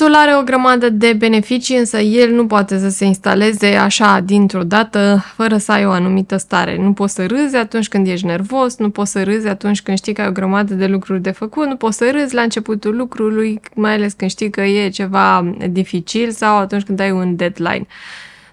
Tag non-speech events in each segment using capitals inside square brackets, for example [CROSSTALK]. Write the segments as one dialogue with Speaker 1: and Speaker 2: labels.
Speaker 1: Fixul are o grămadă de beneficii, însă el nu poate să se instaleze așa dintr-o dată fără să ai o anumită stare. Nu poți să râzi atunci când ești nervos, nu poți să râzi atunci când știi că ai o grămadă de lucruri de făcut, nu poți să râzi la începutul lucrului, mai ales când știi că e ceva dificil sau atunci când ai un deadline.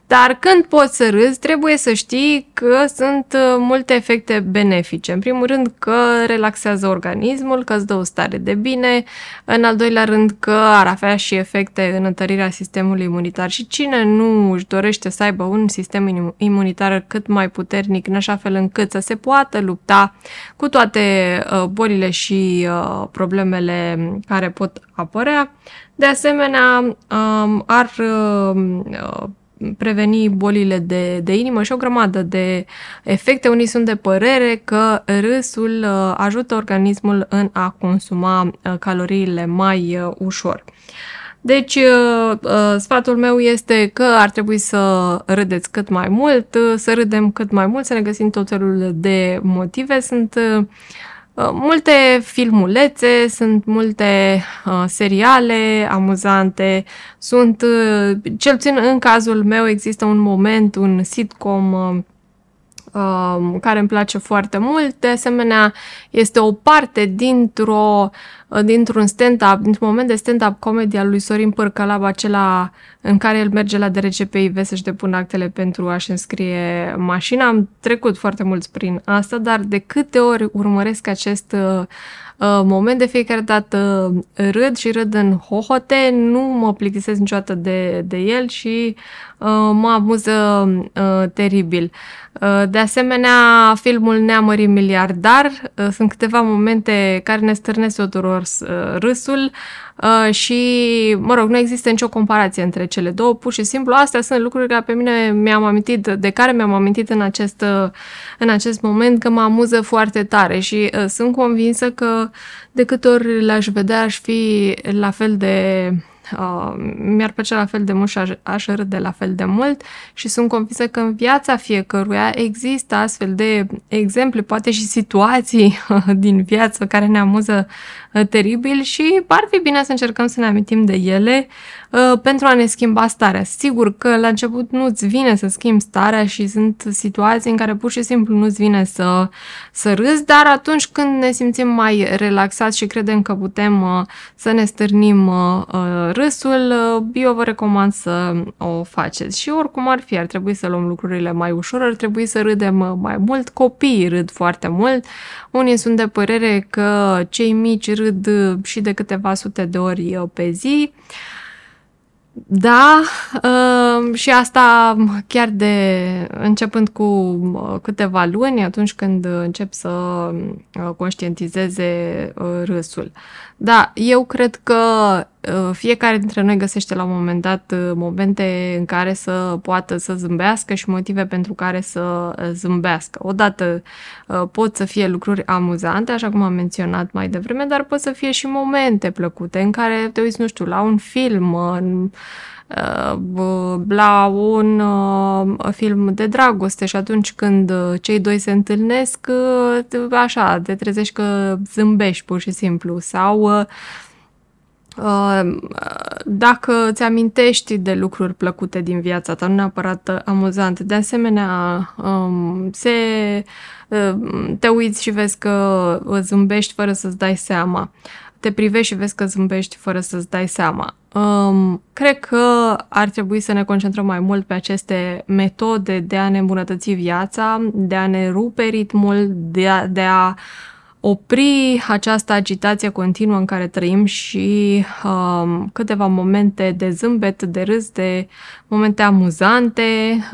Speaker 1: Dar când poți să râzi, trebuie să știi că sunt uh, multe efecte benefice. În primul rând că relaxează organismul, că îți dă o stare de bine. În al doilea rând că ar avea și efecte în întărirea sistemului imunitar. Și cine nu își dorește să aibă un sistem imunitar cât mai puternic, în așa fel încât să se poată lupta cu toate uh, bolile și uh, problemele care pot apărea. De asemenea, um, ar preveni bolile de, de inimă și o grămadă de efecte. Unii sunt de părere că râsul uh, ajută organismul în a consuma uh, caloriile mai uh, ușor. Deci, sfatul meu este că ar trebui să râdeți cât mai mult, să râdem cât mai mult, să ne găsim tot felul de motive. Sunt Uh, multe filmulețe, sunt multe uh, seriale amuzante, sunt, uh, cel puțin în cazul meu, există un moment, un sitcom uh, um, care îmi place foarte mult. De asemenea, este o parte dintr-o Uh, dintr-un stand-up, dintr-un moment de stand-up comedy al lui Sorin Pârcălab, acela în care el merge la DRCPIV să-și depună actele pentru a-și înscrie mașina. Am trecut foarte mult prin asta, dar de câte ori urmăresc acest uh, uh, moment, de fiecare dată râd și râd în hohote, nu mă plictisesc niciodată de, de el și uh, mă amuză uh, teribil. Uh, de asemenea, filmul Neamării miliardar, uh, sunt câteva momente care ne stârnesc o tuturor uh, râsul uh, și, mă rog, nu există nicio comparație între cele două, pur și simplu astea sunt lucruri care pe mine mi-am amintit, de care mi-am amintit în acest, uh, în acest moment că mă amuză foarte tare și sunt convinsă că de câte ori le aș vedea aș fi la fel de Uh, mi-ar plăcea la fel de mult și aș, aș râde la fel de mult și sunt convinsă că în viața fiecăruia există astfel de exemple, poate și situații [LAUGHS] din viață care ne amuză uh, teribil și ar fi bine să încercăm să ne amintim de ele uh, pentru a ne schimba starea. Sigur că la început nu-ți vine să schimbi starea și sunt situații în care pur și simplu nu-ți vine să, să râzi, dar atunci când ne simțim mai relaxați și credem că putem uh, să ne stârnim uh, uh râsul, eu uh, vă recomand să uh, o faceți. Și oricum ar fi, ar trebui să luăm lucrurile mai ușor, ar trebui să râdem uh, mai mult. Copiii râd foarte mult. Unii sunt de părere că cei mici râd și de câteva sute de ori pe zi. Uh, da, um, și asta chiar de începând cu uh, câteva luni, atunci când încep să uh, conștientizeze uh, râsul. Da, eu cred că fiecare dintre noi găsește la un moment dat momente în care să poată să zâmbească și motive pentru care să zâmbească. Odată pot să fie lucruri amuzante, așa cum am menționat mai devreme, dar pot să fie și momente plăcute în care te uiți, nu știu, la un film, în Uh, la un uh, film de dragoste și atunci când uh, cei doi se întâlnesc, așa, te trezești că zâmbești pur și simplu sau dacă îți amintești de lucruri plăcute din viața ta, nu neapărat amuzante. De asemenea, um, se, te uiți și vezi că zâmbești fără să-ți dai seama te privești și vezi că zâmbești fără să-ți dai seama. Um, cred că ar trebui să ne concentrăm mai mult pe aceste metode de a ne îmbunătăți viața, de a ne rupe ritmul, de a, de a opri această agitație continuă în care trăim și um, câteva momente de zâmbet, de râs, de momente amuzante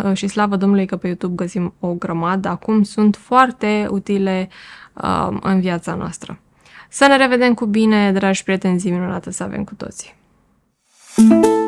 Speaker 1: uh, și slavă Domnului că pe YouTube găsim o grămadă. Acum sunt foarte utile um, în viața noastră. Să ne revedem cu bine, dragi prieteni, zi minunată să avem cu toții!